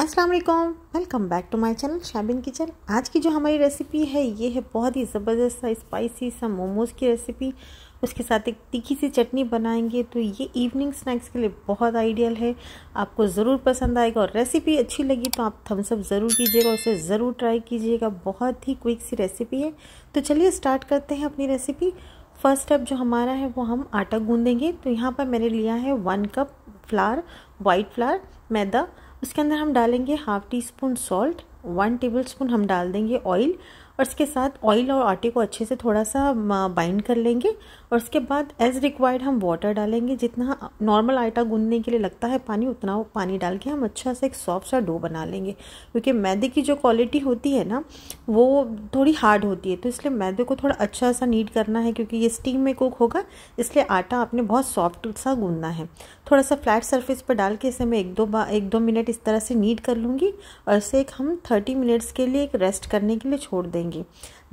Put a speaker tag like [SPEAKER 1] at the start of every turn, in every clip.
[SPEAKER 1] अस्सलाम वालेकुम welcome back to my channel Shabin kitchen आज की जो हमारी रेसिपी है ये है बहुत ही ज़बरदस्त सा स्पाइसी सा मोमोज़ की रेसिपी उसके साथ एक तीखी सी चटनी बनाएंगे तो ये इवनिंग स्नैक्स के लिए बहुत आइडियल है आपको ज़रूर पसंद आएगा और रेसिपी अच्छी लगी तो आप थम्सअप ज़रूर कीजिएगा उसे ज़रूर ट्राई कीजिएगा बहुत ही क्विक सी रेसिपी है तो चलिए स्टार्ट करते हैं अपनी रेसिपी फर्स्ट स्टेप जो हमारा है वो हम आटा गूँधेंगे तो यहाँ पर मैंने लिया है one cup flour white flour मैदा उसके अंदर हम डालेंगे half teaspoon salt one tablespoon हम डाल देंगे ऑयल और इसके साथ ऑयल और आटे को अच्छे से थोड़ा सा बाइंड कर लेंगे और उसके बाद एज़ रिक्वायर्ड हम वाटर डालेंगे जितना नॉर्मल आटा गूंदने के लिए लगता है पानी उतना पानी डाल के हम अच्छा सा एक सॉफ्ट सा डो बना लेंगे क्योंकि मैदे की जो क्वालिटी होती है ना वो थोड़ी हार्ड होती है तो इसलिए मैदे को थोड़ा अच्छा सा नीट करना है क्योंकि ये स्टीम में कुक होगा इसलिए आटा आपने बहुत सॉफ्ट सा गूंदना है थोड़ा सा फ्लैट सर्फेस पर डाल के इसे मैं एक दो बार एक दो मिनट इस तरह से नीट कर लूँगी और इसे एक हम थर्टी मिनट्स के लिए एक रेस्ट करने के लिए छोड़ देंगे करेंगे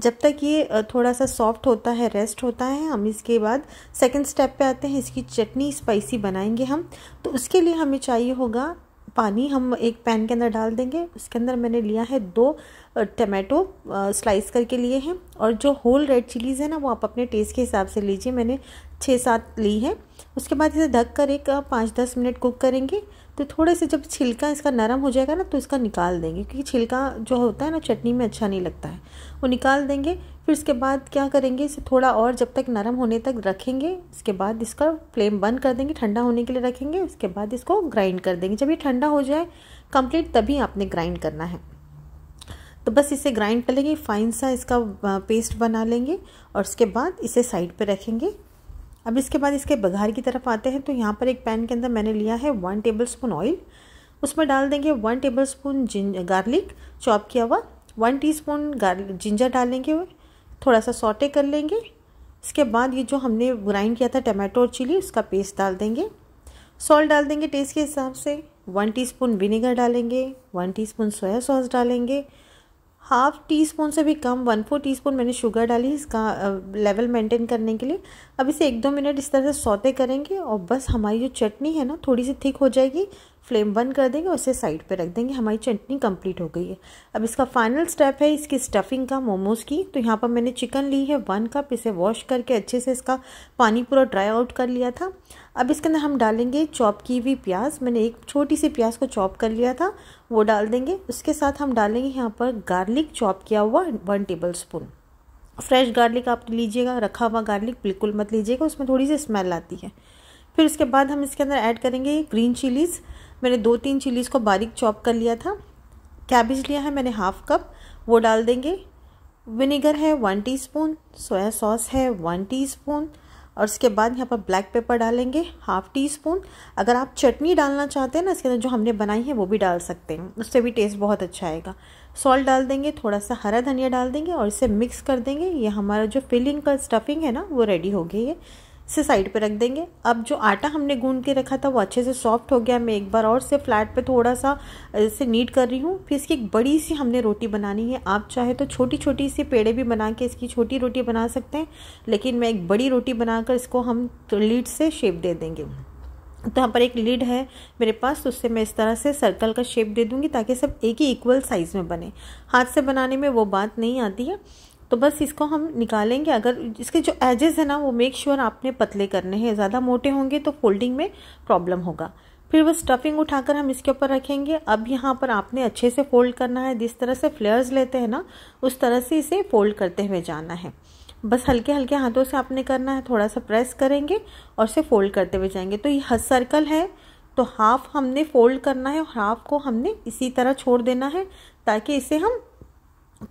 [SPEAKER 1] जब तक ये थोड़ा सा सॉफ्ट होता है रेस्ट होता है हम इसके बाद सेकंड स्टेप पे आते हैं इसकी चटनी स्पाइसी बनाएंगे हम तो उसके लिए हमें चाहिए होगा पानी हम एक पैन के अंदर डाल देंगे उसके अंदर मैंने लिया है दो टमाटो स्लाइस करके लिए हैं और जो होल रेड चिलीज़ है ना वो आप अपने टेस्ट के हिसाब से लीजिए मैंने छः सात ली है उसके बाद इसे ढक कर एक पाँच दस मिनट कुक करेंगे तो थोड़े से जब छिलका इसका नरम हो जाएगा ना तो इसका निकाल देंगे क्योंकि छिलका जो होता है ना चटनी में अच्छा नहीं लगता है वो निकाल देंगे फिर इसके बाद क्या करेंगे इसे थोड़ा और जब तक नरम होने तक रखेंगे इसके बाद इसका फ्लेम बंद कर देंगे ठंडा होने के लिए रखेंगे उसके बाद इसको ग्राइंड कर देंगे जब ये ठंडा हो जाए कंप्लीट तभी आपने ग्राइंड करना है तो बस इसे ग्राइंड कर लेंगे फाइन सा इसका पेस्ट बना लेंगे और उसके बाद इसे साइड पर रखेंगे अब इसके बाद इसके बघार की तरफ आते हैं तो यहाँ पर एक पैन के अंदर मैंने लिया है वन टेबल स्पून ऑयल उसमें डाल देंगे one tablespoon garlic chop किया हुआ वन टी स्पून जिंजर डालेंगे थोड़ा सा सॉटे कर लेंगे इसके बाद ये जो हमने ग्राइंड किया था टमाटो और चिली उसका पेस्ट डाल देंगे सॉल्ट डाल देंगे टेस्ट के हिसाब से वन टीस्पून विनेगर डालेंगे वन टीस्पून सोया सॉस डालेंगे हाफ टी स्पून से भी कम वन फोर टी स्पून मैंने शुगर डाली इसका लेवल मेंटेन करने के लिए अब इसे एक दो मिनट इस तरह से सौते करेंगे और बस हमारी जो चटनी है ना थोड़ी सी थिक हो जाएगी फ्लेम बंद कर देंगे और इसे साइड पे रख देंगे हमारी चटनी कंप्लीट हो गई है अब इसका फाइनल स्टेप है इसकी स्टफिंग का मोमोज़ की तो यहाँ पर मैंने चिकन ली है वन कप इसे वॉश करके अच्छे से इसका पानी पूरा ड्राई आउट कर लिया था अब इसके अंदर हम डालेंगे चॉप की हुई प्याज मैंने एक छोटी सी प्याज को चॉप कर लिया था वो डाल देंगे उसके साथ हम डालेंगे यहाँ पर गार्लिक चॉप किया हुआ one tablespoon fresh garlic आप लीजिएगा रखा हुआ गार्लिक बिल्कुल मत लीजिएगा उसमें थोड़ी सी स्मेल आती है फिर उसके बाद हम इसके अंदर ऐड करेंगे ग्रीन चिलीज़ मैंने दो तीन चिलीज़ को बारीक चॉप कर लिया था कैबेज लिया है मैंने हाफ कप वो डाल देंगे विनेगर है वन टीस्पून सोया सॉस है वन टीस्पून और इसके बाद यहाँ पर ब्लैक पेपर डालेंगे हाफ टी स्पून अगर आप चटनी डालना चाहते हैं ना इसके अंदर जो हमने बनाई है वो भी डाल सकते हैं उससे भी टेस्ट बहुत अच्छा आएगा सॉल्ट डाल देंगे थोड़ा सा हरा धनिया डाल देंगे और इसे मिक्स कर देंगे ये हमारा जो फिलिंग का स्टफिंग है ना वो रेडी हो गई है से साइड पे रख देंगे अब जो आटा हमने गूंद के रखा था वो अच्छे से सॉफ्ट हो गया मैं एक बार और से फ्लैट पे थोड़ा सा इसे नीट कर रही हूँ फिर इसकी एक बड़ी सी हमने रोटी बनानी है आप चाहे तो छोटी छोटी सी पेड़े भी बना के इसकी छोटी रोटी बना सकते हैं लेकिन मैं एक बड़ी रोटी बनाकर इसको हम लीड से शेप दे देंगे तो यहाँ पर एक लीड है मेरे पास तो उससे मैं इस तरह से सर्कल का शेप दे दूँगी ताकि सब एक ही इक्वल साइज़ में बने हाथ से बनाने में वो बात नहीं आती है तो बस इसको हम निकालेंगे अगर इसके जो एजेस है ना वो मेक श्योर sure आपने पतले करने हैं ज़्यादा मोटे होंगे तो फोल्डिंग में प्रॉब्लम होगा फिर वो स्टफिंग उठाकर हम इसके ऊपर रखेंगे अब यहाँ पर आपने अच्छे से फोल्ड करना है जिस तरह से फ्लेयर्स लेते हैं ना उस तरह से इसे फोल्ड करते हुए जाना है बस हल्के हल्के हाथों से आपने करना है थोड़ा सा प्रेस करेंगे और इसे फोल्ड करते हुए जाएंगे तो ये सर्कल है तो हाफ हमने फोल्ड करना है और हाफ को हमने इसी तरह छोड़ देना है ताकि इसे हम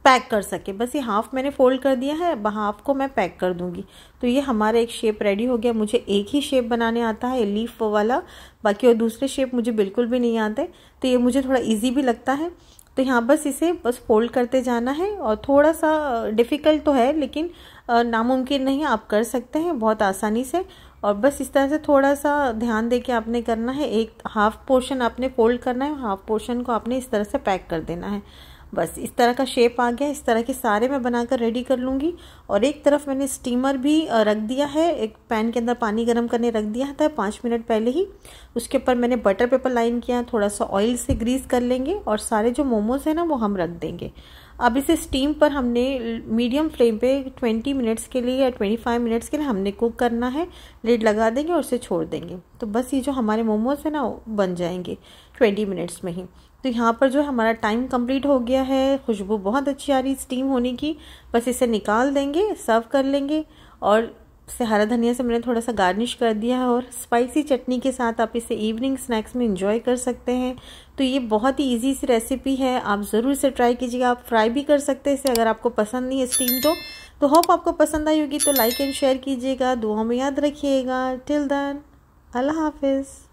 [SPEAKER 1] पैक कर सके बस ये हाफ़ मैंने फोल्ड कर दिया है हाफ को मैं पैक कर दूंगी तो ये हमारा एक शेप रेडी हो गया मुझे एक ही शेप बनाने आता है लीफ वाला बाकी और दूसरे शेप मुझे बिल्कुल भी नहीं आते तो ये मुझे थोड़ा इजी भी लगता है तो यहाँ बस इसे बस फोल्ड करते जाना है और थोड़ा सा डिफ़िकल्ट तो है लेकिन नामुमकिन नहीं आप कर सकते हैं बहुत आसानी से और बस इस तरह से थोड़ा सा ध्यान दे के आपने करना है एक हाफ़ पोर्शन आपने फोल्ड करना है हाफ़ पोर्शन को आपने इस तरह से पैक कर देना है बस इस तरह का शेप आ गया इस तरह के सारे मैं बनाकर रेडी कर लूँगी और एक तरफ मैंने स्टीमर भी रख दिया है एक पैन के अंदर पानी गर्म करने रख दिया था पाँच मिनट पहले ही उसके ऊपर मैंने बटर पेपर लाइन किया थोड़ा सा ऑयल से ग्रीस कर लेंगे और सारे जो मोमोज़ हैं ना वो हम रख देंगे अब इसे स्टीम पर हमने मीडियम फ्लेम पे 20 मिनट्स के लिए या 25 मिनट्स के लिए हमने कुक करना है लेड लगा देंगे और उसे छोड़ देंगे तो बस ये जो हमारे मोमोज है ना बन जाएंगे 20 मिनट्स में ही तो यहाँ पर जो हमारा टाइम कंप्लीट हो गया है खुशबू बहुत अच्छी आ रही स्टीम होने की बस इसे निकाल देंगे सर्व कर लेंगे और से हरा धनिया से मैंने थोड़ा सा गार्निश कर दिया है और स्पाइसी चटनी के साथ आप इसे इवनिंग स्नैक्स में इंजॉय कर सकते हैं तो ये बहुत ही ईजी सी रेसिपी है आप ज़रूर इसे ट्राई कीजिएगा आप फ्राई भी कर सकते हैं इसे अगर आपको पसंद नहीं है स्टीम तो तो होप आपको पसंद आई होगी तो लाइक एंड शेयर कीजिएगा दुआ में याद रखिएगा टिल दन अल्लाह हाफिज़